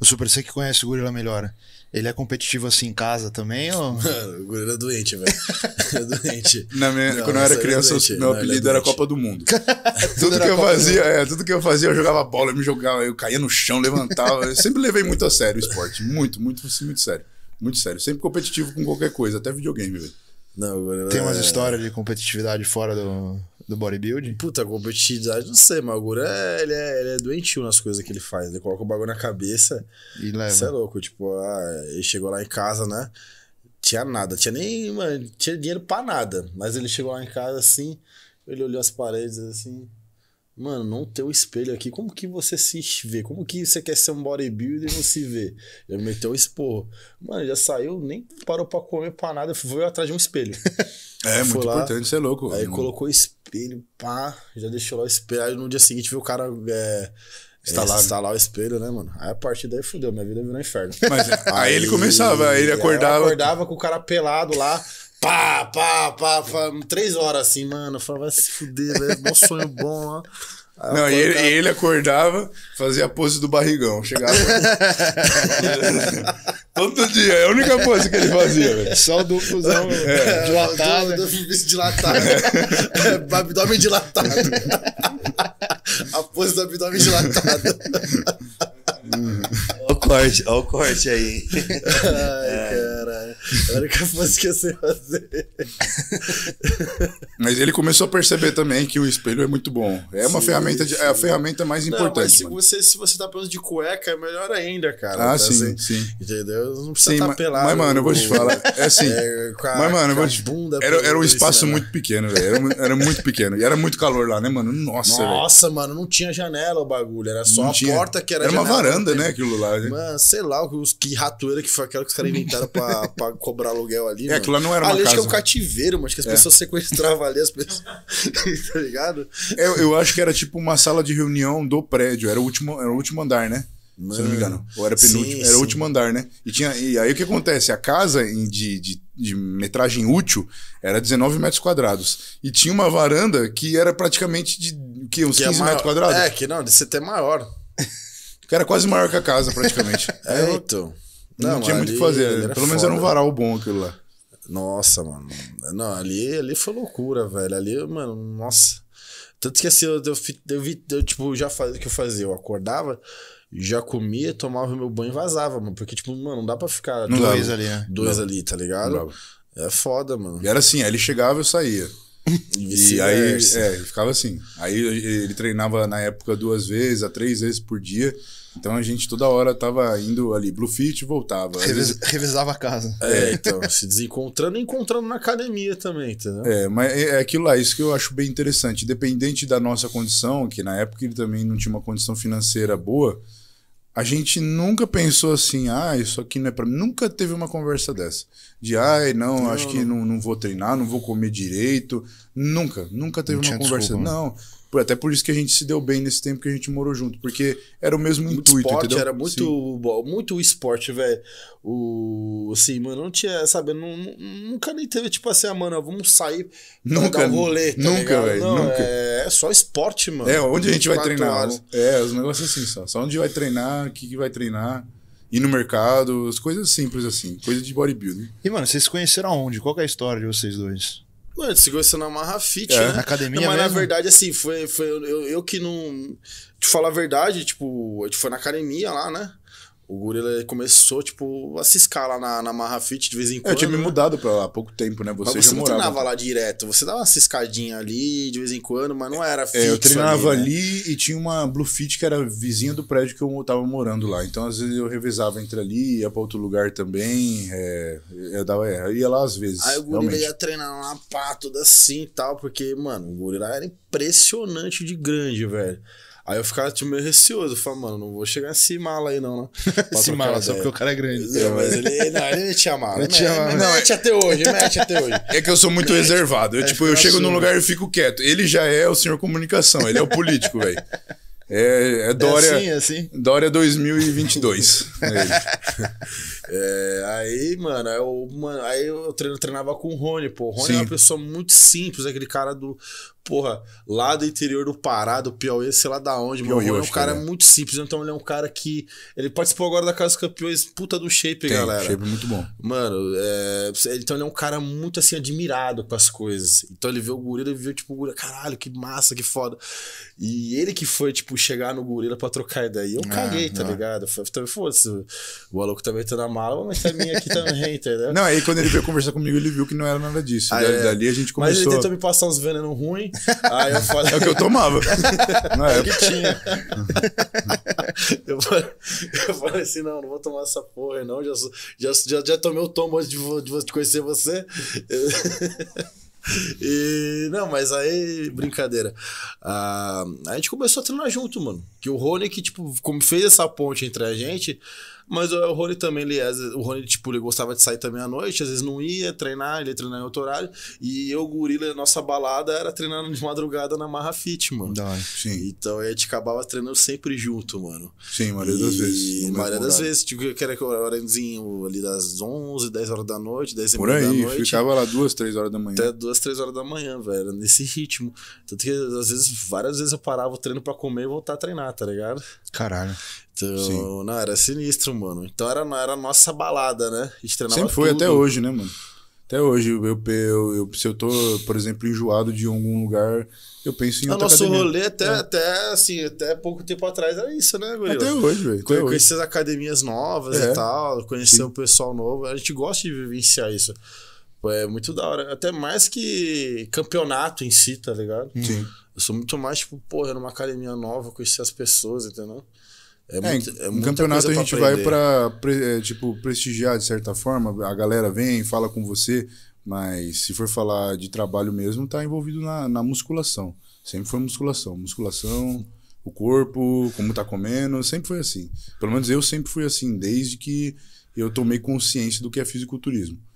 O Super C que conhece o Gorila melhor. Ele é competitivo assim em casa também? Ou... Mano, o Gorila é doente, velho. É doente. Na minha, não, quando eu era é criança, é meu apelido era Copa do Mundo. tudo que eu Copa fazia, é, tudo que eu fazia, eu jogava bola, eu me jogava, eu caía no chão, levantava. Eu sempre levei muito a sério o esporte. Muito, muito, muito, assim, muito sério. Muito sério. Sempre competitivo com qualquer coisa, até videogame, velho. Não, Tem umas é- histórias de competitividade fora do. Do bodybuilding? Puta, competitividade, não sei, mas o é, ele, é, ele é doentio nas coisas que ele faz. Ele coloca o bagulho na cabeça. E leva. Isso é louco, tipo, ah, ele chegou lá em casa, né? Tinha nada, tinha nem, mano, tinha dinheiro pra nada. Mas ele chegou lá em casa assim, ele olhou as paredes assim. Mano, não ter o espelho aqui, como que você se vê? Como que você quer ser um bodybuilder e não se vê? Ele meteu o esporro. Mano, já saiu, nem parou pra comer pra nada, foi atrás de um espelho. É, muito lá, importante, você é louco. Aí mano. colocou o espelho, pá, já deixou lá o espelho. Aí no dia seguinte viu o cara. É, Instalar. instalar o espelho, né, mano? Aí a partir daí fudeu, minha vida virou um inferno. Mas, aí, aí, ele começava, aí ele é, acordava. Aí acordava com o cara pelado lá, Pá, pá, pá, pá, três horas assim, mano. Eu falava, vai se fuder, velho. sonho bom lá. Aí Não, e ele, acordava... ele, acordava, fazia a pose do barrigão. Chegava. Todo dia, é a única pose que ele fazia, velho. Só do duplozão é. é. dilatado. Do, do, dilatado. É, abdômen dilatado. a pose do abdômen dilatado. Uhum. Olha o corte, olha o corte aí. Ai, é. cara. Era a única coisa que eu sei fazer. Mas ele começou a perceber também que o espelho é muito bom. É uma sim, ferramenta, de, é a ferramenta mais não, importante. se você se você tá preso de cueca, é melhor ainda, cara. Ah, tá sim, assim, sim. Entendeu? Não precisa estar tá pelado. Mas, mano, eu vou te falar. É assim. É, a, mas, mano, eu vou te... bunda era, era um espaço né? muito pequeno, velho. Era, era, muito pequeno. E era muito calor lá, né, mano? Nossa, Nossa, véio. mano, não tinha janela o bagulho. Era só não a tinha. porta que era Era uma varanda, né, aquilo lá. Gente. Né? Mano, sei lá, os, que ratoeira que foi aquela que os caras inventaram pra, pra cobrar aluguel ali. É, mano. aquilo lá não era uma ali, casa. Acho que é um cativeiro, mas que as é. pessoas sequestravam avaliar as pessoas. tá ligado? Eu, é, eu acho que era tipo uma sala de reunião do prédio. Era o último, era o último andar, né? Mano, se não me engano. Ou era penúltimo, sim, era o último andar, né? E, tinha, e aí o que acontece? A casa de, de, de, metragem útil era 19 metros quadrados. E tinha uma varanda que era praticamente de que, uns que 15 é metros quadrados. É, que não, de ser até maior. que era quase maior que a casa, praticamente. é, então. Não, não tinha muito o que fazer. Pelo menos era um varal bom aquilo lá. Nossa, mano. Não, ali, ali foi loucura, velho. Ali, mano, nossa. Tanto que assim, eu, eu, eu, vi, eu tipo, já fazia o que eu fazia. Eu acordava, já comia, tomava meu banho e vazava, mano. Porque, tipo, mano, não dá pra ficar. Dois, dois ali, né? Dois não. ali, tá ligado? É foda, mano. E era assim, aí ele chegava e eu saía. E, e aí, é, ficava assim. Aí ele treinava na época duas vezes a três vezes por dia. Então a gente toda hora tava indo ali, Bluefit voltava. Revis, vezes... Revisava a casa. É, é então. então, se desencontrando e encontrando na academia também, entendeu? É, mas é, é aquilo lá, isso que eu acho bem interessante. Dependente da nossa condição, que na época ele também não tinha uma condição financeira boa, a gente nunca pensou assim, ah, isso aqui não é para mim. Nunca teve uma conversa dessa. De, ai, ah, não, não acho não. que não, não vou treinar, não vou comer direito. Nunca, nunca teve não uma conversa. Desculpa, né? não. não até por isso que a gente se deu bem nesse tempo que a gente morou junto, porque era o mesmo muito intuito, esporte, entendeu? Era muito, muito esporte, velho. O assim, mano, não tinha, sabe, não, nunca nem teve tipo assim, ah, mano, vamos sair nunca dar um rolê, tá nunca, velho, nunca. É, é, só esporte, mano. É, onde a gente vai treinar? Horas. É, os negócios assim, só, só onde vai treinar, o que, que vai treinar ir no mercado, as coisas simples assim, coisa de bodybuilding. E, mano, vocês se conheceram aonde? Qual é a história de vocês dois? Mano, você essa na Marra Fit, é, né? Na academia não, Mas mesmo. na verdade, assim, foi, foi eu, eu que não... Te falar a verdade, tipo, a gente foi na academia lá, né? O Gorila começou, tipo, a ciscar lá na, na fit de vez em quando. É, eu tinha me né? mudado pra lá há pouco tempo, né? Você, mas você já não morava. treinava lá direto. Você dava uma ciscadinha ali de vez em quando, mas não era fixo. É, eu treinava ali, né? ali, e tinha uma Blue Fit que era vizinha do prédio que eu tava morando lá. Então, às vezes, eu revezava entre ali, ia pra outro lugar também. É, eu, dava, é, eu ia lá às vezes. Aí o Gorila realmente. ia treinar lá, pá, tudo assim e tal, porque, mano, o Gorila era impressionante de grande, velho. Aí eu ficava tipo, meio receoso. Eu falava, mano, não vou chegar nesse mala aí, não, né? Esse mala, só porque o cara é grande. É, mas ele, não, ele metia mala. Metia mala. Não, mete até hoje, mete até hoje. É que eu sou muito reservado. Eu, é, tipo, eu chego assim, num lugar e fico quieto. Ele já é o senhor comunicação, ele é o político, velho. É, é, é Dória. É assim, é assim. Dória 2022. É, é, aí, mano, eu, mano, aí eu treinava com o Rony, pô. O Rony é Sim. é uma pessoa muito simples, aquele cara do porra, lá do interior do Pará, do Piauí, sei lá da onde, Piauí, mano. é um cara muito simples, então ele é um cara que. Ele participou agora da Casa dos Campeões, puta do shape, Tem, galera. Shape muito bom. Mano, é, então ele é um cara muito assim, admirado com as coisas. Então ele vê o gorila, e viu, tipo, gorila, caralho, que massa, que foda. E ele que foi, tipo, chegar no gorila pra trocar ideia. Eu ah, caguei, tá não. ligado? foda-se, O maluco também tá na mala, mas tá minha aqui também, entendeu? Não, aí quando ele veio conversar comigo, ele viu que não era nada disso. Aí, ah, dali, é. dali a gente começou. Mas ele tentou me passar uns veneno ruim. Aí ah, eu falei... É o que eu tomava. não é o que tinha. eu, falei, eu falei assim, não, não vou tomar essa porra, não. Já, já, já, já tomei o tomo antes de, de, conhecer você. e, não, mas aí, brincadeira. Ah, a gente começou a treinar junto, mano. Que o Rony que, tipo, como fez essa ponte entre a gente, mas eh, o Rony também, ele, o Rony, tipo, ele gostava de sair também à noite, às vezes não ia treinar, ele ia treinar em outro horário. E eu, Gorila, nossa balada era treinando de madrugada na Marra Fit, mano. Ah, sim. Então a gente acabava treinando sempre junto, mano. Sim, maioria das vezes. Maioria das vezes, tipo, que era que horáriozinho ali das 11, 10 horas da noite, 10 Por aí, da noite. ficava lá duas, três horas da manhã. Até duas, três horas da manhã, velho, nesse ritmo. Tanto que às vezes, várias vezes eu parava o treino pra comer e voltar a treinar tá ligado? Caralho. Então, Sim. não, era sinistro, mano. Então era, era a nossa balada, né? Sempre foi tudo. até hoje, né, mano? Até hoje, eu, eu, eu, se eu tô, por exemplo, enjoado de algum lugar, eu penso em outra nosso academia. rolê até, é. até, assim, até pouco tempo atrás era isso, né, Até hoje, velho. Conhecer as academias novas é. e tal, conhecer Sim. o pessoal novo. A gente gosta de vivenciar isso. É muito da hora. Até mais que campeonato em si, tá ligado? Sim. Eu sou muito mais, tipo, porra, numa academia nova, conhecer as pessoas, entendeu? É, é, muito, é um campeonato a gente vai para é, tipo prestigiar de certa forma. A galera vem, fala com você, mas se for falar de trabalho mesmo, tá envolvido na, na musculação. Sempre foi musculação, musculação, o corpo, como tá comendo, sempre foi assim. Pelo menos eu sempre fui assim desde que eu tomei consciência do que é fisiculturismo.